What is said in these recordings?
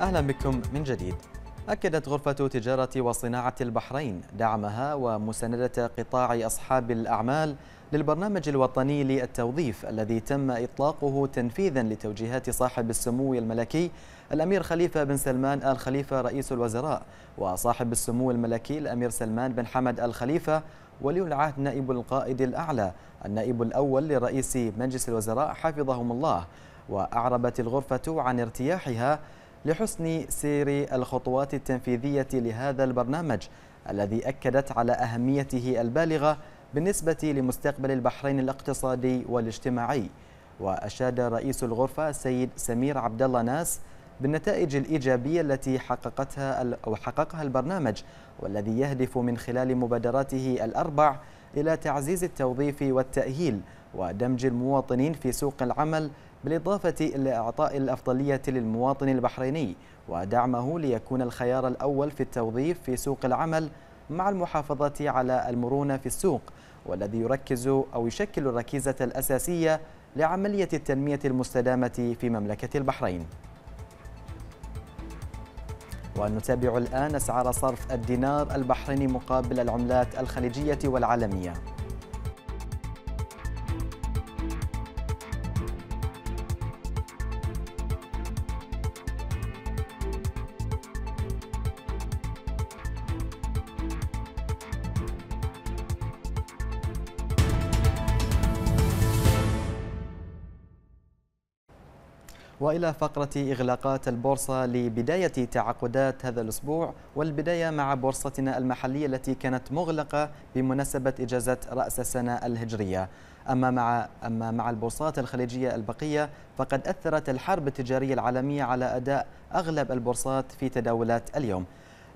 أهلا بكم من جديد أكدت غرفة تجارة وصناعة البحرين دعمها ومساندة قطاع أصحاب الأعمال للبرنامج الوطني للتوظيف الذي تم إطلاقه تنفيذا لتوجيهات صاحب السمو الملكي الأمير خليفة بن سلمان آل خليفة رئيس الوزراء وصاحب السمو الملكي الأمير سلمان بن حمد آل خليفة ولي العهد نائب القائد الأعلى النائب الأول لرئيس مجلس الوزراء حفظهم الله وأعربت الغرفة عن ارتياحها لحسن سير الخطوات التنفيذية لهذا البرنامج الذي أكدت على أهميته البالغة بالنسبة لمستقبل البحرين الاقتصادي والاجتماعي وأشاد رئيس الغرفة السيد سمير عبد الله ناس بالنتائج الإيجابية التي حققتها أو حققها البرنامج والذي يهدف من خلال مبادراته الأربع إلى تعزيز التوظيف والتأهيل ودمج المواطنين في سوق العمل بالإضافة إلى إعطاء الأفضلية للمواطن البحريني ودعمه ليكون الخيار الأول في التوظيف في سوق العمل مع المحافظة على المرونة في السوق والذي يركز أو يشكل الركيزة الأساسية لعملية التنمية المستدامة في مملكة البحرين ونتابع الآن أسعار صرف الدينار البحريني مقابل العملات الخليجية والعالمية والى فقره اغلاقات البورصه لبدايه تعاقدات هذا الاسبوع والبدايه مع بورصتنا المحليه التي كانت مغلقه بمناسبه اجازه راس السنه الهجريه. أما مع أما مع البورصات الخليجية البقية فقد أثرت الحرب التجارية العالمية على أداء أغلب البورصات في تداولات اليوم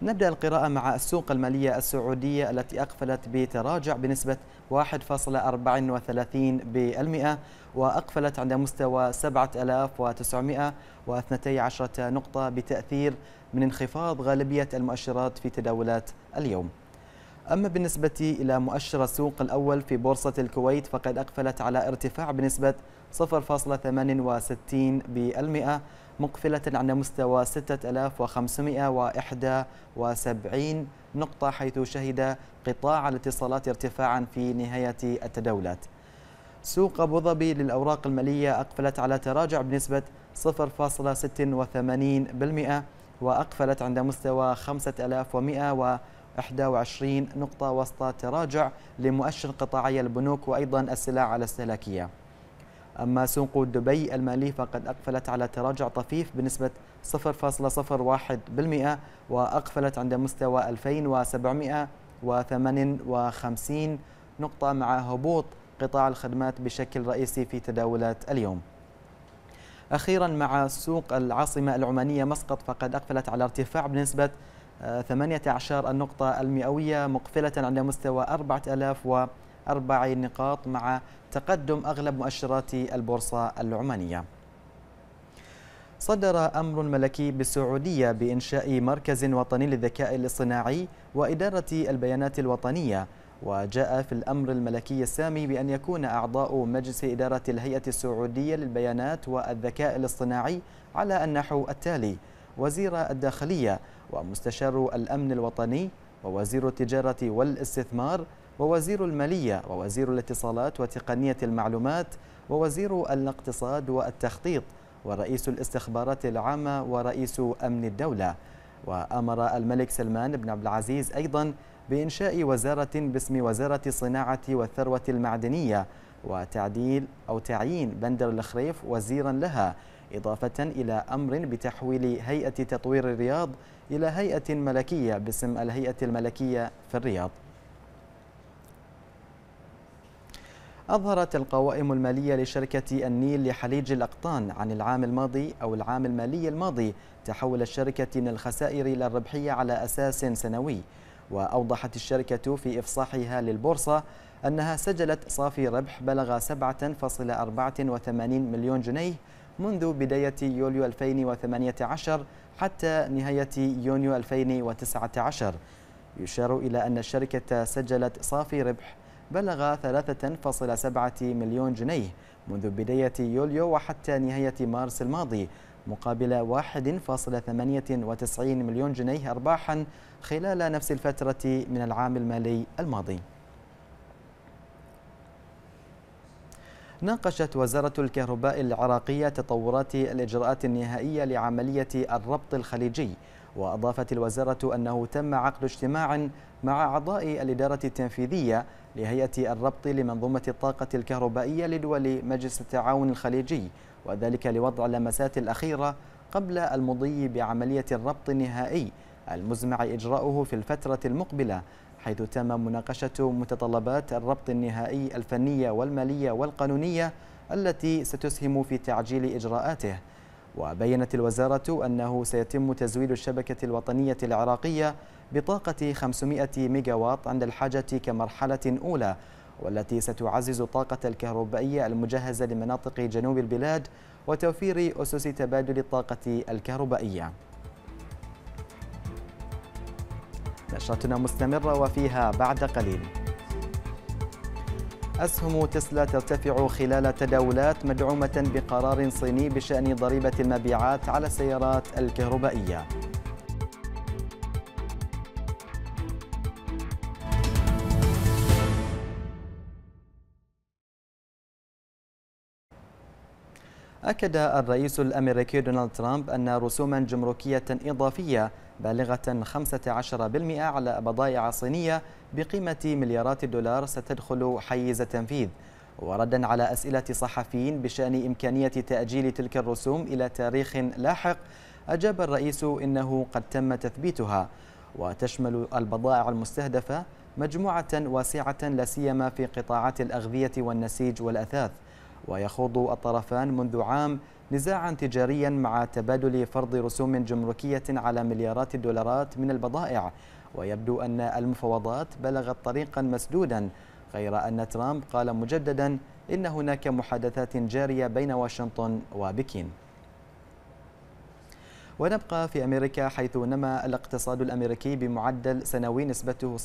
نبدأ القراءة مع السوق المالية السعودية التي أقفلت بتراجع بنسبة 1.34% وأقفلت عند مستوى 7912 نقطة بتأثير من انخفاض غالبية المؤشرات في تداولات اليوم أما بالنسبة إلى مؤشر السوق الأول في بورصة الكويت فقد أقفلت على ارتفاع بنسبة 0.68% مقفلة على مستوى 6571 نقطة حيث شهد قطاع الاتصالات ارتفاعا في نهاية التداولات سوق أبو ظبي للأوراق المالية أقفلت على تراجع بنسبة 0.86% وأقفلت عند مستوى 5121 نقطة وسط تراجع لمؤشر قطاعي البنوك وأيضا السلع الاستهلاكية أما سوق دبي المالي فقد أقفلت على تراجع طفيف بنسبة 0.01% وأقفلت عند مستوى 2758 نقطة مع هبوط قطاع الخدمات بشكل رئيسي في تداولات اليوم أخيرا مع سوق العاصمة العمانية مسقط فقد أقفلت على ارتفاع بنسبة 18 آه، النقطة المئوية مقفلة عند مستوى 4000 و أربع نقاط مع تقدم أغلب مؤشرات البورصة العمانية صدر أمر ملكي بالسعودية بإنشاء مركز وطني للذكاء الاصطناعي وإدارة البيانات الوطنية وجاء في الأمر الملكي السامي بأن يكون أعضاء مجلس إدارة الهيئة السعودية للبيانات والذكاء الاصطناعي على النحو التالي وزير الداخلية ومستشار الأمن الوطني ووزير التجارة والاستثمار ووزير المالية ووزير الاتصالات وتقنية المعلومات ووزير الاقتصاد والتخطيط ورئيس الاستخبارات العامة ورئيس أمن الدولة وأمر الملك سلمان بن عبد العزيز أيضا بإنشاء وزارة باسم وزارة الصناعة والثروة المعدنية وتعديل أو تعيين بندر الخريف وزيرا لها إضافة إلى أمر بتحويل هيئة تطوير الرياض إلى هيئة ملكية باسم الهيئة الملكية في الرياض أظهرت القوائم المالية لشركة النيل لحليج الأقطان عن العام الماضي أو العام المالي الماضي تحول الشركة من الخسائر إلى الربحية على أساس سنوي وأوضحت الشركة في إفصاحها للبورصة أنها سجلت صافي ربح بلغ 7.84 مليون جنيه منذ بداية يوليو 2018 حتى نهاية يونيو 2019 يشار إلى أن الشركة سجلت صافي ربح بلغ 3.7 مليون جنيه منذ بداية يوليو وحتى نهاية مارس الماضي مقابل 1.98 مليون جنيه أرباحا خلال نفس الفترة من العام المالي الماضي ناقشت وزارة الكهرباء العراقية تطورات الإجراءات النهائية لعملية الربط الخليجي وأضافت الوزارة أنه تم عقد اجتماع مع أعضاء الإدارة التنفيذية لهيئة الربط لمنظومة الطاقة الكهربائية لدول مجلس التعاون الخليجي وذلك لوضع اللمسات الأخيرة قبل المضي بعملية الربط النهائي المزمع إجراؤه في الفترة المقبلة حيث تم مناقشة متطلبات الربط النهائي الفنية والمالية والقانونية التي ستسهم في تعجيل إجراءاته وبينت الوزارة أنه سيتم تزويد الشبكة الوطنية العراقية بطاقة 500 ميجاوات عند الحاجة كمرحلة أولى والتي ستعزز الطاقة الكهربائية المجهزة لمناطق جنوب البلاد وتوفير أسس تبادل الطاقة الكهربائية نشرتنا مستمرة وفيها بعد قليل أسهم تسلا ترتفع خلال تداولات مدعومة بقرار صيني بشأن ضريبة المبيعات على السيارات الكهربائية أكد الرئيس الأمريكي دونالد ترامب أن رسوما جمركية إضافية بالغة 15% على بضائع صينية بقيمة مليارات الدولار ستدخل حيز التنفيذ وردا على أسئلة صحفيين بشأن إمكانية تأجيل تلك الرسوم إلى تاريخ لاحق أجاب الرئيس إنه قد تم تثبيتها وتشمل البضائع المستهدفة مجموعة واسعة لا سيما في قطاعات الأغذية والنسيج والأثاث ويخوض الطرفان منذ عام نزاعا تجاريا مع تبادل فرض رسوم جمركية على مليارات الدولارات من البضائع ويبدو أن المفاوضات بلغت طريقا مسدودا غير أن ترامب قال مجددا إن هناك محادثات جارية بين واشنطن وبكين ونبقى في أمريكا حيث نما الاقتصاد الأمريكي بمعدل سنوي نسبته 0.2%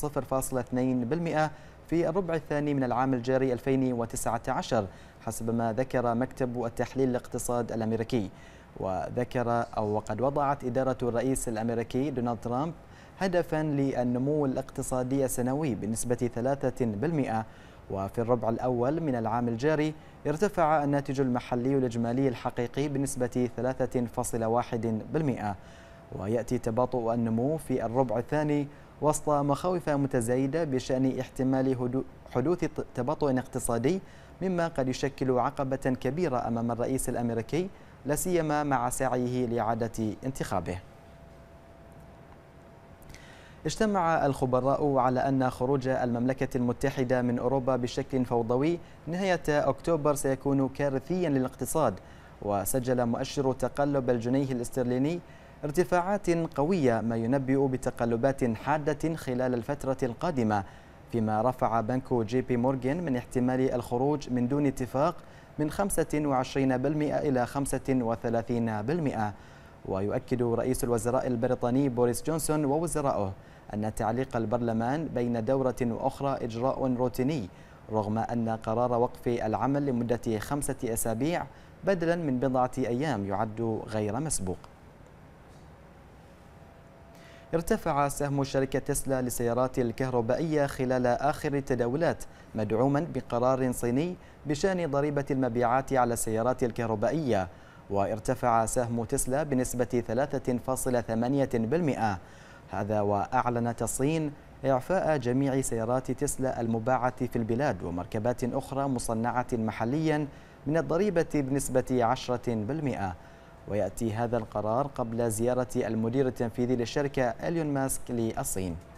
في الربع الثاني من العام الجاري 2019 حسب ما ذكر مكتب التحليل الاقتصاد الأمريكي وذكر أو وقد وضعت إدارة الرئيس الأمريكي دونالد ترامب هدفا للنمو الاقتصادي السنوي بنسبة 3% وفي الربع الأول من العام الجاري ارتفع الناتج المحلي الإجمالي الحقيقي بنسبة 3.1% ويأتي تباطؤ النمو في الربع الثاني وسط مخاوف متزايدة بشأن احتمال حدوث تباطؤ اقتصادي مما قد يشكل عقبة كبيرة أمام الرئيس الأمريكي لاسيما مع سعيه لإعادة انتخابه اجتمع الخبراء على أن خروج المملكة المتحدة من أوروبا بشكل فوضوي نهاية أكتوبر سيكون كارثيا للاقتصاد وسجل مؤشر تقلب الجنيه الاسترليني ارتفاعات قوية ما ينبئ بتقلبات حادة خلال الفترة القادمة فيما رفع بنك جي بي مورغان من احتمال الخروج من دون اتفاق من 25% إلى 35% ويؤكد رئيس الوزراء البريطاني بوريس جونسون ووزراؤه أن تعليق البرلمان بين دورة وأخرى إجراء روتيني رغم أن قرار وقف العمل لمدة خمسة أسابيع بدلا من بضعة أيام يعد غير مسبوق ارتفع سهم شركة تسلا للسيارات الكهربائية خلال آخر التداولات مدعوما بقرار صيني بشأن ضريبة المبيعات على السيارات الكهربائية وارتفع سهم تسلا بنسبة 3.8% هذا وأعلنت الصين إعفاء جميع سيارات تسلا المباعة في البلاد ومركبات أخرى مصنعة محليا من الضريبة بنسبة 10% ويأتي هذا القرار قبل زيارة المدير التنفيذي للشركة إليون ماسك للصين